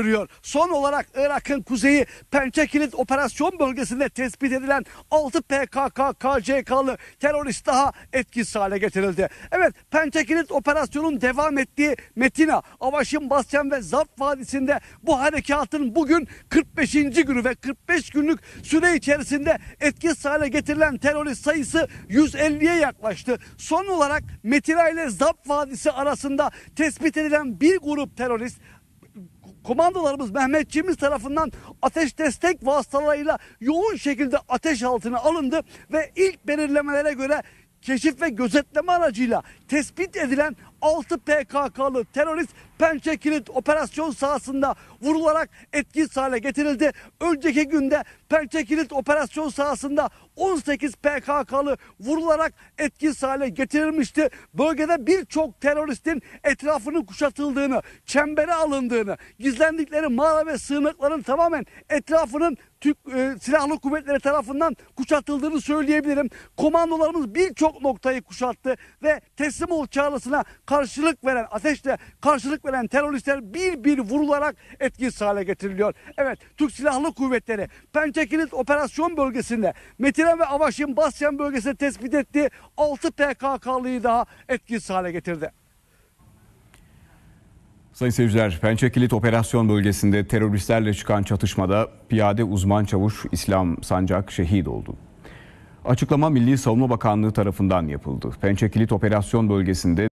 görüyor. Son olarak Irak'ın kuzeyi Pençekilit operasyon bölgesinde tespit edilen 6 PKK-KCK'lı terörist daha etkisiz hale getirildi. Evet Pençekilit operasyonun devam ettiği Metina, Avaşin, Basyan ve Zap Vadisi'nde bu harekatın bugün 45. günü ve 45 günlük süre içerisinde etkisiz hale getirilen terörist sayısı 150'ye yaklaştı. Son olarak Metina ile Zap Vadisi arasında tespit edilen bir grup terörist komandolarımız Mehmetçiğimiz tarafından ateş destek vasıtalarıyla yoğun şekilde ateş altına alındı ve ilk belirlemelere göre keşif ve gözetleme aracıyla tespit edilen 6 PKK'lı terörist Pençe Kilit operasyon sahasında vurularak etkisiz hale getirildi. Önceki günde Pençe Kilit operasyon sahasında 18 PKK'lı vurularak etkisiz hale getirilmişti. Bölgede birçok teröristin etrafını kuşatıldığını, çembere alındığını, gizlendikleri mağara ve sığınakların tamamen etrafının Türk e, Silahlı Kuvvetleri tarafından kuşatıldığını söyleyebilirim. Komandolarımız birçok noktayı kuşattı ve teslim ol çağrısına karşılık veren, ateşle karşılık veren veren teröristler bir bir vurularak etkisiz hale getiriliyor. Evet Türk Silahlı Kuvvetleri Pençekilit Operasyon Bölgesi'nde Metinen ve Avaş'ın Basyan bölgesinde tespit ettiği 6 PKK'lıyı daha etkisiz hale getirdi. Sayın seyirciler, Pençekilit Operasyon Bölgesi'nde teröristlerle çıkan çatışmada piyade uzman çavuş İslam Sancak şehit oldu. Açıklama Milli Savunma Bakanlığı tarafından yapıldı. Pençekilit Operasyon Bölgesi'nde